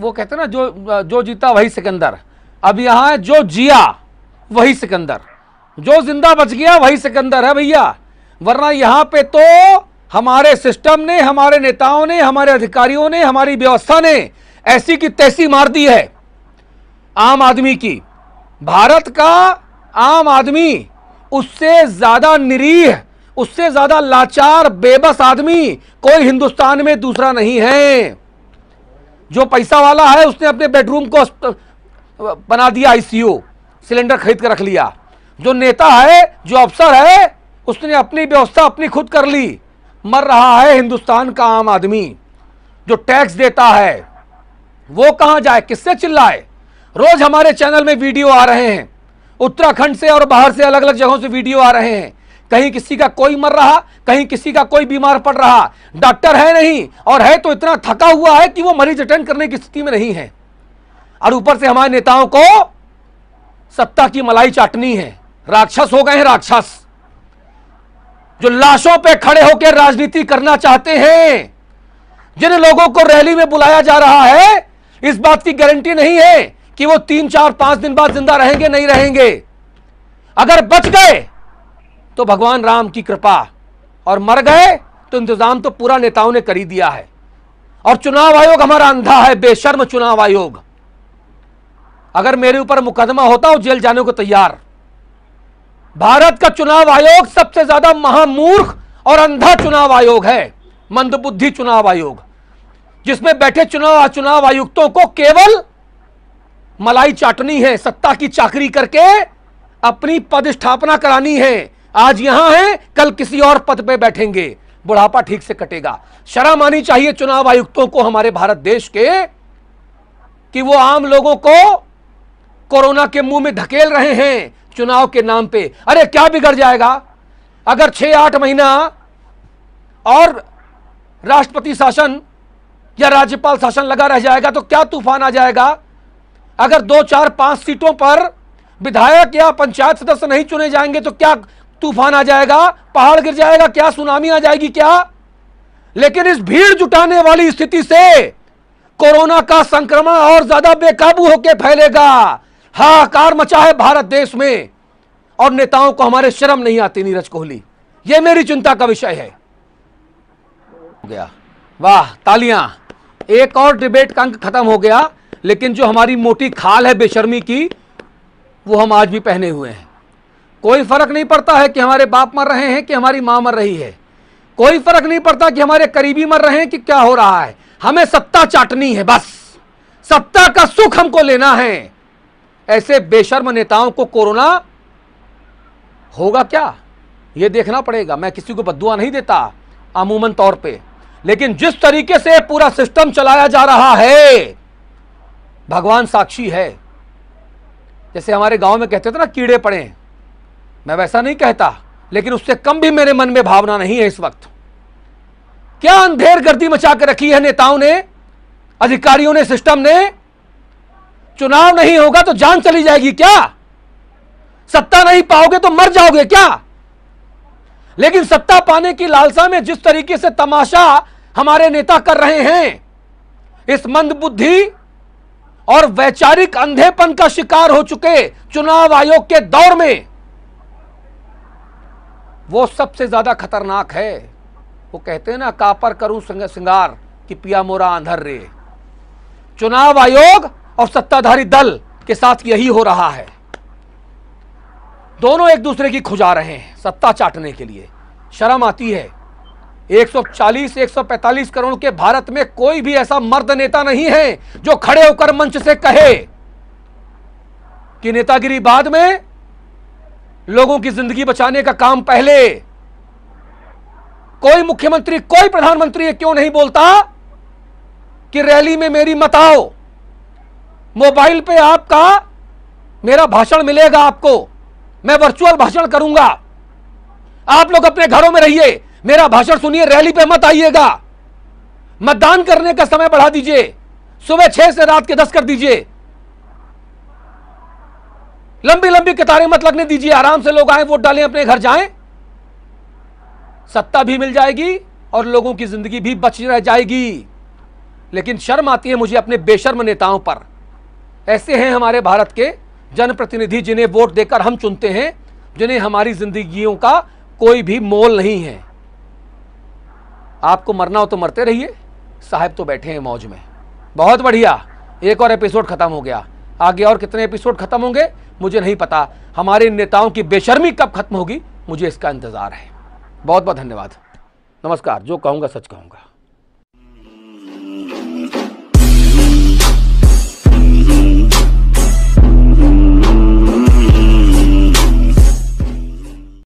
वो कहते ना जो जो जीता वही सिकंदर अब यहाँ जो जिया वही सिकंदर जो जिंदा बच गया वही सिकंदर है भैया वरना यहाँ पे तो हमारे सिस्टम ने हमारे नेताओं ने हमारे अधिकारियों ने हमारी व्यवस्था ने ऐसी की तैसी मार दी है आम आदमी की भारत का आम आदमी उससे ज़्यादा निरीह उससे ज़्यादा लाचार बेबस आदमी कोई हिंदुस्तान में दूसरा नहीं है जो पैसा वाला है उसने अपने बेडरूम को बना दिया आईसीयू सिलेंडर खरीद कर रख लिया जो नेता है जो अफसर है उसने अपनी व्यवस्था अपनी खुद कर ली मर रहा है हिंदुस्तान का आम आदमी जो टैक्स देता है वो कहाँ जाए किससे चिल्लाए रोज हमारे चैनल में वीडियो आ रहे हैं उत्तराखंड से और बाहर से अलग अलग जगहों से वीडियो आ रहे हैं कहीं किसी का कोई मर रहा कहीं किसी का कोई बीमार पड़ रहा डॉक्टर है नहीं और है तो इतना थका हुआ है कि वो मरीज अटेंड करने की स्थिति में नहीं है और ऊपर से हमारे नेताओं को सत्ता की मलाई चाटनी है राक्षस हो गए हैं राक्षस जो लाशों पे खड़े होकर राजनीति करना चाहते हैं जिन लोगों को रैली में बुलाया जा रहा है इस बात की गारंटी नहीं है कि वो तीन चार पांच दिन बाद जिंदा रहेंगे नहीं रहेंगे अगर बच गए तो भगवान राम की कृपा और मर गए तो इंतजाम तो पूरा नेताओं ने कर ही दिया है और चुनाव आयोग हमारा अंधा है बेशर्म चुनाव आयोग अगर मेरे ऊपर मुकदमा होता हो जेल जाने को तैयार भारत का चुनाव आयोग सबसे ज्यादा महामूर्ख और अंधा चुनाव आयोग है मंदबुद्धि चुनाव आयोग जिसमें बैठे चुनाव चुनाव आयुक्तों को केवल मलाई चाटनी है सत्ता की चाकरी करके अपनी पदस्थापना करानी है आज यहां हैं कल किसी और पद पे बैठेंगे बुढ़ापा ठीक से कटेगा शर्म आनी चाहिए चुनाव आयुक्तों को हमारे भारत देश के कि वो आम लोगों को कोरोना के मुंह में धकेल रहे हैं चुनाव के नाम पे अरे क्या बिगड़ जाएगा अगर छह आठ महीना और राष्ट्रपति शासन या राज्यपाल शासन लगा रह जाएगा तो क्या तूफान आ जाएगा अगर दो चार पांच सीटों पर विधायक या पंचायत सदस्य नहीं चुने जाएंगे तो क्या तूफान आ जाएगा पहाड़ गिर जाएगा क्या सुनामी आ जाएगी क्या लेकिन इस भीड़ जुटाने वाली स्थिति से कोरोना का संक्रमण और ज्यादा बेकाबू होकर फैलेगा हाहाकार मचा है भारत देश में और नेताओं को हमारे शर्म नहीं आती नीरज कोहली यह मेरी चिंता का विषय है गया वाह तालियां एक और डिबेट का अंक खत्म हो गया लेकिन जो हमारी मोटी खाल है बेशर्मी की वो हम आज भी पहने हुए हैं कोई फर्क नहीं पड़ता है कि हमारे बाप मर रहे हैं कि हमारी माँ मर रही है कोई फर्क नहीं पड़ता कि हमारे करीबी मर रहे हैं कि क्या हो रहा है हमें सत्ता चाटनी है बस सत्ता का सुख हमको लेना है ऐसे बेशर्म नेताओं को कोरोना होगा क्या यह देखना पड़ेगा मैं किसी को बदुआ नहीं देता अमूमन तौर पे लेकिन जिस तरीके से पूरा सिस्टम चलाया जा रहा है भगवान साक्षी है जैसे हमारे गांव में कहते थे ना कीड़े पड़े मैं वैसा नहीं कहता लेकिन उससे कम भी मेरे मन में भावना नहीं है इस वक्त क्या अंधेर गर्दी मचा कर रखी है नेताओं ने अधिकारियों ने सिस्टम ने चुनाव नहीं होगा तो जान चली जाएगी क्या सत्ता नहीं पाओगे तो मर जाओगे क्या लेकिन सत्ता पाने की लालसा में जिस तरीके से तमाशा हमारे नेता कर रहे हैं इस मंद बुद्धि और वैचारिक अंधेपन का शिकार हो चुके चुनाव आयोग के दौर में वो सबसे ज़्यादा खतरनाक है वो कहते हैं ना कापर करूं सिंगार कि पिया मोरा आंधर रे चुनाव आयोग और सत्ताधारी दल के साथ यही हो रहा है दोनों एक दूसरे की खुजा रहे हैं सत्ता चाटने के लिए शर्म आती है 140 145 करोड़ के भारत में कोई भी ऐसा मर्द नेता नहीं है जो खड़े होकर मंच से कहे कि नेतागिरी बाद में लोगों की जिंदगी बचाने का काम पहले कोई मुख्यमंत्री कोई प्रधानमंत्री ये क्यों नहीं बोलता कि रैली में मेरी मत आओ मोबाइल पे आपका मेरा भाषण मिलेगा आपको मैं वर्चुअल भाषण करूंगा आप लोग अपने घरों में रहिए मेरा भाषण सुनिए रैली पे मत आइएगा मतदान करने का समय बढ़ा दीजिए सुबह छह से रात के दस कर दीजिए लंबी लंबी कतारें मत लगने दीजिए आराम से लोग आए वोट डालें अपने घर जाएं सत्ता भी मिल जाएगी और लोगों की जिंदगी भी बच रह जाएगी लेकिन शर्म आती है मुझे अपने बेशर्म नेताओं पर ऐसे हैं हमारे भारत के जनप्रतिनिधि जिन्हें वोट देकर हम चुनते हैं जिन्हें हमारी जिंदगियों का कोई भी मोल नहीं है आपको मरना हो तो मरते रहिए साहब तो बैठे हैं मौज में बहुत बढ़िया एक और एपिसोड खत्म हो गया आगे और कितने एपिसोड खत्म होंगे मुझे नहीं पता हमारे नेताओं की बेशर्मी कब खत्म होगी मुझे इसका इंतज़ार है बहुत बहुत धन्यवाद नमस्कार जो कहूँगा सच कहूँगा